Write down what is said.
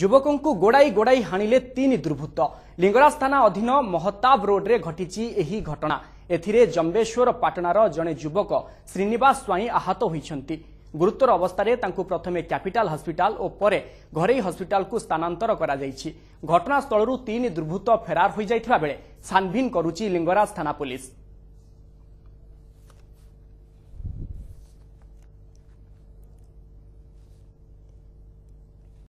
ଯୁବକଙ୍କୁ ଗୋଡ଼ାଇ ଗୋଡ଼ାଇ ହାଣିଲେ ତିନି ଦୁର୍ବୃତ୍ତ ଲିଙ୍ଗରାଜ ଥାନା ଅଧୀନ ମହତାବ ରୋଡ଼ରେ ଘଟିଛି ଏହି ଘଟଣା ଏଥିରେ ଜମ୍ବେଶ୍ୱର ପାଟଣାର ଜଣେ ଯୁବକ ଶ୍ରୀନିବାସ ସ୍ୱାଇଁ ଆହତ ହୋଇଛନ୍ତି ଗୁରୁତର ଅବସ୍ଥାରେ ତାଙ୍କୁ ପ୍ରଥମେ କ୍ୟାପିଟାଲ ହସ୍ପିଟାଲ ଓ ପରେ ଘରୋଇ ହସ୍ପିଟାଲକୁ ସ୍ଥାନାନ୍ତର କରାଯାଇଛି ଘଟଣାସ୍ଥଳରୁ ତିନି ଦୁର୍ବୃତ୍ତ ଫେରାର ହୋଇଯାଇଥିବା ବେଳେ ଛାନ୍ଭିନ୍ କରୁଛି ଲିଙ୍ଗରାଜ ଥାନା ପୁଲିସ୍